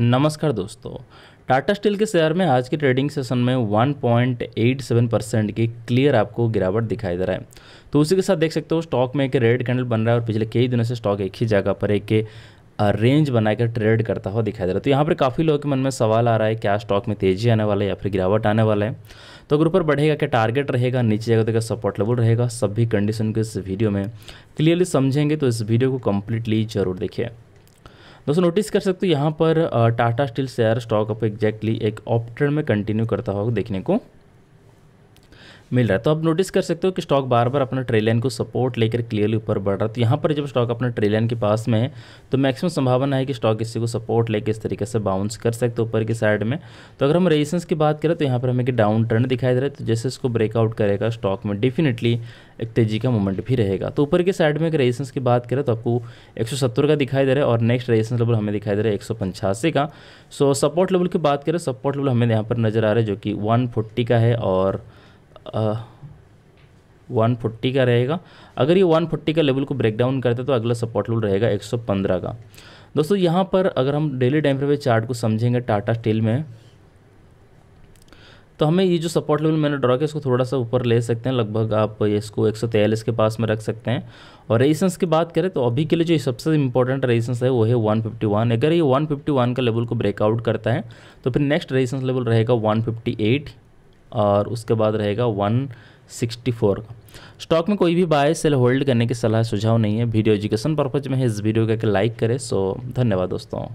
नमस्कार दोस्तों टाटा स्टील के शेयर में आज के ट्रेडिंग सेशन में 1.87 परसेंट की क्लियर आपको गिरावट दिखाई दे रहा है तो उसी के साथ देख सकते हो स्टॉक में एक रेड कैंडल बन रहा है और पिछले कई दिनों से स्टॉक एक ही जगह पर एक रेंज बनाकर ट्रेड करता हुआ दिखाई दे रहा है तो यहाँ पर काफ़ी लोगों के मन में सवाल आ रहा है क्या स्टॉक में तेजी आने वाला है या फिर गिरावट आने वाला है तो अगर ऊपर बढ़ेगा क्या टारगेट रहेगा नीचे जगह देखा तो सपोर्ट लेवल रहेगा सभी कंडीशन को इस वीडियो में क्लियरली समझेंगे तो इस वीडियो को कम्प्लीटली जरूर देखिए दोस्तों नोटिस कर सकते हो यहाँ पर Tata Steel share stock up exactly एक ऑप्टर्न में कंटिन्यू करता हुआ देखने को मिल रहा है तो आप नोटिस कर सकते हो कि स्टॉक बार बार अपना ट्रेलाइन को सपोर्ट लेकर क्लियरली ऊपर बढ़ रहा है तो यहाँ पर जब स्टॉक अपना ट्रेलाइन के पास में है तो मैक्सिमम संभावना है कि स्टॉक इसी को सपोर्ट लेकर इस तरीके से बाउंस कर सकते हो ऊपर की साइड में तो अगर हम रेजिस्टेंस की बात करें तो यहाँ पर हमें कि डाउन ट्रेंड दिखाई दे रहा है तो जैसे इसको ब्रेकआउट करेगा स्टॉक में डेफिनेटली एक तेजी का मूवमेंट भी रहेगा तो ऊपर के साइड में एक रेजिस्टेंस की बात करें तो आपको 170 का दिखाई दे रहा है और नेक्स्ट रेजिस्टेंस लेवल हमें दिखाई दे रहा है एक का सो सपोर्ट लेवल की बात करें सपोर्ट लेवल हमें यहाँ पर नज़र आ रहा है जो कि 140 का है और वन फोर्टी का रहेगा अगर ये वन फोर्टी का लेवल को ब्रेक डाउन करते तो अगला सपोर्ट लेवल रहेगा एक सौ पंद्रह का दोस्तों यहाँ पर अगर हम डेली टाइम पर चार्ट को समझेंगे टाटा स्टील में तो हमें ये जो सपोर्ट लेवल मैंने ड्रॉ किया इसको थोड़ा सा ऊपर ले सकते हैं लगभग आप इसको एक सौ के पास में रख सकते हैं और रेजिस्टेंस की बात करें तो अभी के लिए जो सबसे इंपॉर्टेंट रेजिस्टेंस है वो है 151 अगर ये 151 का लेवल को ब्रेकआउट करता है तो फिर नेक्स्ट रेजिस्टेंस लेवल रहेगा 158 और उसके बाद रहेगा वन सिक्सटी फोर स्टॉक में कोई भी बाय सेल होल्ड करने की सलाह सुझाव नहीं है वीडियो एजुकेशन पर्पज में है इस वीडियो एक लाइक करें सो धन्यवाद दोस्तों